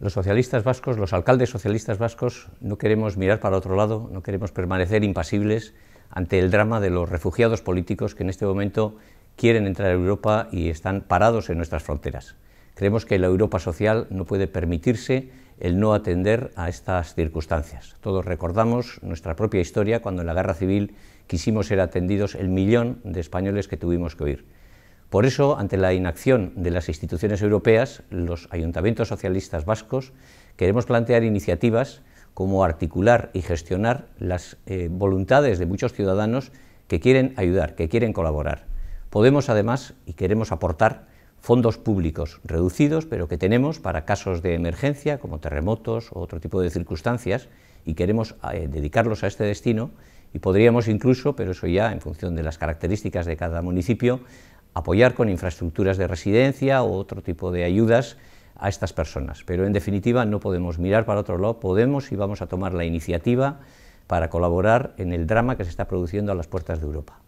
los socialistas vascos, los alcaldes socialistas vascos, no queremos mirar para otro lado, no queremos permanecer impasibles ante el drama de los refugiados políticos que en este momento quieren entrar a Europa y están parados en nuestras fronteras. Creemos que la Europa social no puede permitirse el no atender a estas circunstancias. Todos recordamos nuestra propia historia cuando en la guerra civil quisimos ser atendidos el millón de españoles que tuvimos que huir. Por eso, ante la inacción de las instituciones europeas, los ayuntamientos socialistas vascos queremos plantear iniciativas como articular y gestionar las eh, voluntades de muchos ciudadanos que quieren ayudar, que quieren colaborar. Podemos además y queremos aportar fondos públicos reducidos, pero que tenemos para casos de emergencia, como terremotos o otro tipo de circunstancias, y queremos eh, dedicarlos a este destino y podríamos incluso, pero eso ya en función de las características de cada municipio, apoyar con infraestructuras de residencia o otro tipo de ayudas a estas personas. Pero en definitiva no podemos mirar para otro lado, podemos y vamos a tomar la iniciativa para colaborar en el drama que se está produciendo a las puertas de Europa.